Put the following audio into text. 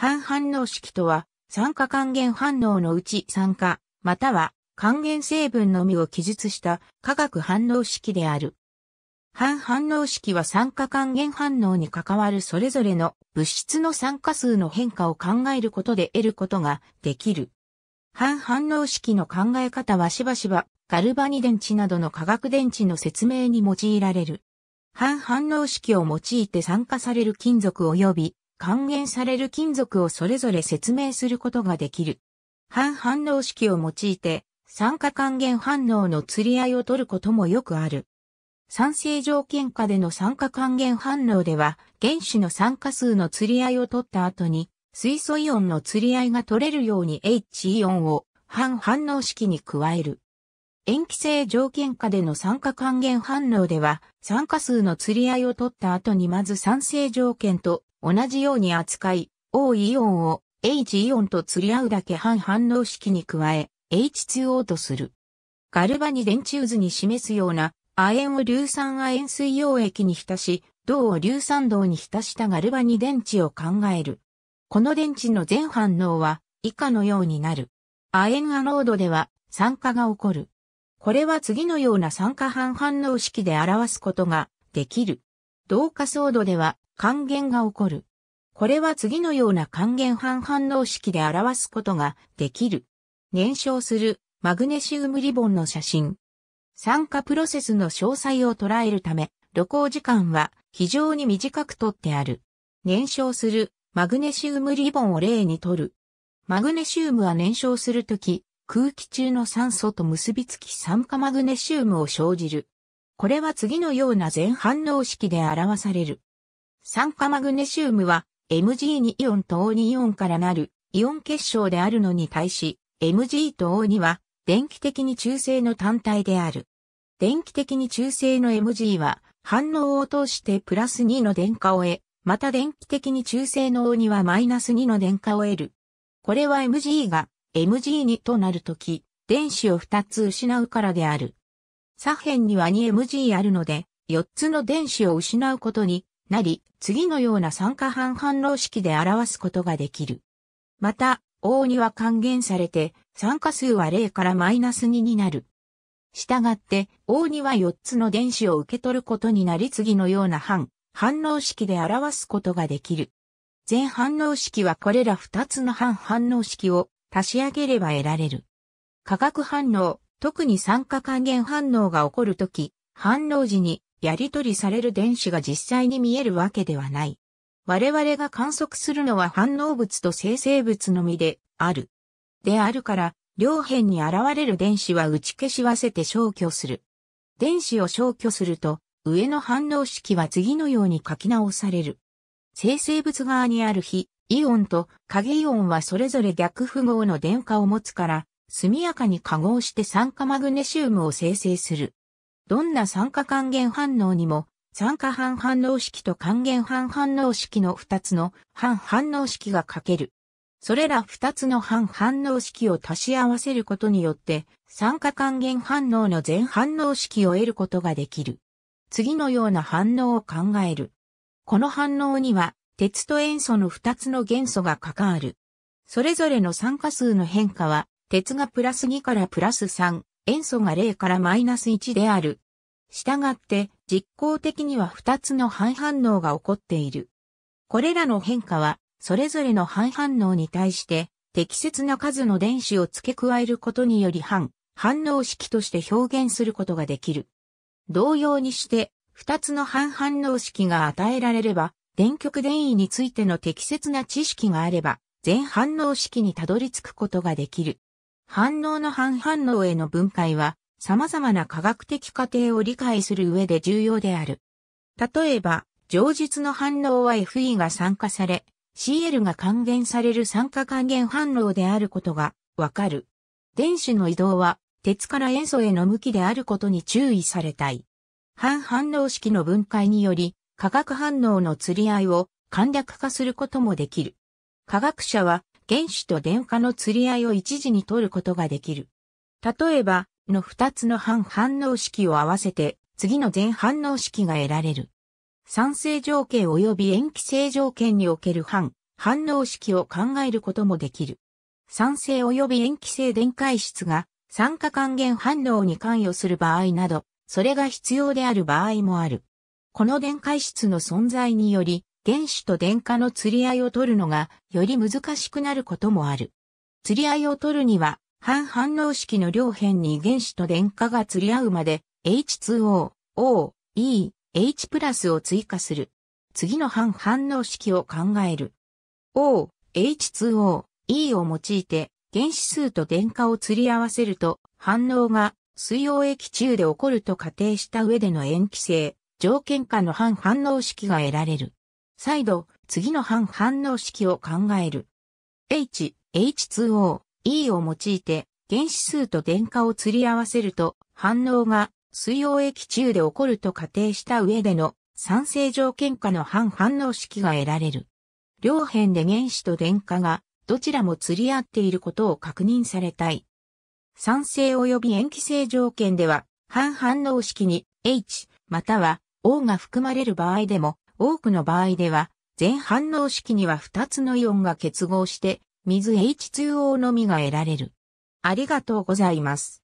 反反応式とは、酸化還元反応のうち酸化、または還元成分のみを記述した化学反応式である。反反応式は酸化還元反応に関わるそれぞれの物質の酸化数の変化を考えることで得ることができる。反反応式の考え方はしばしばガルバニ電池などの化学電池の説明に用いられる。反反応式を用いて酸化される金属及び還元される金属をそれぞれ説明することができる。半反応式を用いて、酸化還元反応の釣り合いを取ることもよくある。酸性条件下での酸化還元反応では、原子の酸化数の釣り合いを取った後に、水素イオンの釣り合いが取れるように H イオンを半反応式に加える。塩基性条件下での酸化還元反応では、酸化数の釣り合いを取った後にまず酸性条件と同じように扱い、O イオンを H イオンと釣り合うだけ半反応式に加え、H2O とする。ガルバに電柱図に示すような、亜鉛を硫酸亜鉛水溶液に浸し、銅を硫酸銅に浸したガルバに電池を考える。この電池の全反応は以下のようになる。亜鉛アノードでは酸化が起こる。これは次のような酸化反反応式で表すことができる。同化ソードでは還元が起こる。これは次のような還元反反応式で表すことができる。燃焼するマグネシウムリボンの写真。酸化プロセスの詳細を捉えるため、旅行時間は非常に短くとってある。燃焼するマグネシウムリボンを例にとる。マグネシウムは燃焼するとき、空気中の酸素と結びつき酸化マグネシウムを生じる。これは次のような全反応式で表される。酸化マグネシウムは m g にイオンと O2 イオンからなるイオン結晶であるのに対し Mg と O2 は電気的に中性の単体である。電気的に中性の Mg は反応を通してプラス2の電荷を得、また電気的に中性の O2 はマイナス2の電荷を得る。これは Mg が Mg2 となるとき、電子を2つ失うからである。左辺には 2Mg あるので、4つの電子を失うことになり、次のような酸化半反応式で表すことができる。また、O には還元されて、酸化数は0からマイナス2になる。したがって、O には4つの電子を受け取ることになり次のような反、反応式で表すことができる。全反応式はこれら2つの反反応式を足し上げれば得られる。化学反応、特に酸化還元反応が起こるとき、反応時にやり取りされる電子が実際に見えるわけではない。我々が観測するのは反応物と生成物のみである。であるから、両辺に現れる電子は打ち消し合わせて消去する。電子を消去すると、上の反応式は次のように書き直される。生成物側にある非、イオンと影イオンはそれぞれ逆符号の電荷を持つから、速やかに化合して酸化マグネシウムを生成する。どんな酸化還元反応にも、酸化反反応式と還元反反応式の2つの反反応式が書ける。それら2つの反反応式を足し合わせることによって、酸化還元反応の全反応式を得ることができる。次のような反応を考える。この反応には、鉄と塩素の2つの元素が関わる。それぞれの酸化数の変化は、鉄がプラス2からプラス3、塩素が0からマイナス1である。したがって、実効的には2つの反反応が起こっている。これらの変化は、それぞれの反反応に対して、適切な数の電子を付け加えることにより反、反応式として表現することができる。同様にして、2つの反反応式が与えられれば、電極電位についての適切な知識があれば、全反応式にたどり着くことができる。反応の反反応への分解は、様々な科学的過程を理解する上で重要である。例えば、上述の反応は FE が酸化され、CL が還元される酸化還元反応であることがわかる。電子の移動は、鉄から塩素への向きであることに注意されたい。反反応式の分解により、化学反応の釣り合いを簡略化することもできる。科学者は原子と電荷の釣り合いを一時に取ることができる。例えば、の二つの反反応式を合わせて、次の全反応式が得られる。酸性条件及び塩基性条件における反反応式を考えることもできる。酸性及び塩基性電解質が酸化還元反応に関与する場合など、それが必要である場合もある。この電解質の存在により、原子と電荷の釣り合いを取るのがより難しくなることもある。釣り合いを取るには、半反応式の両辺に原子と電荷が釣り合うまで H2O、O、E、H プラスを追加する。次の半反応式を考える。O、H2O、E を用いて原子数と電荷を釣り合わせると反応が水溶液中で起こると仮定した上での塩基性、条件下の反反応式が得られる。再度、次の反反応式を考える。H、H2O、E を用いて、原子数と電荷を釣り合わせると、反応が水溶液中で起こると仮定した上での酸性条件下の反反応式が得られる。両辺で原子と電荷がどちらも釣り合っていることを確認されたい。酸性及び塩基性条件では、反反応式に H または O が含まれる場合でも多くの場合では、全反応式には2つのイオンが結合して、水 H2O のみが得られる。ありがとうございます。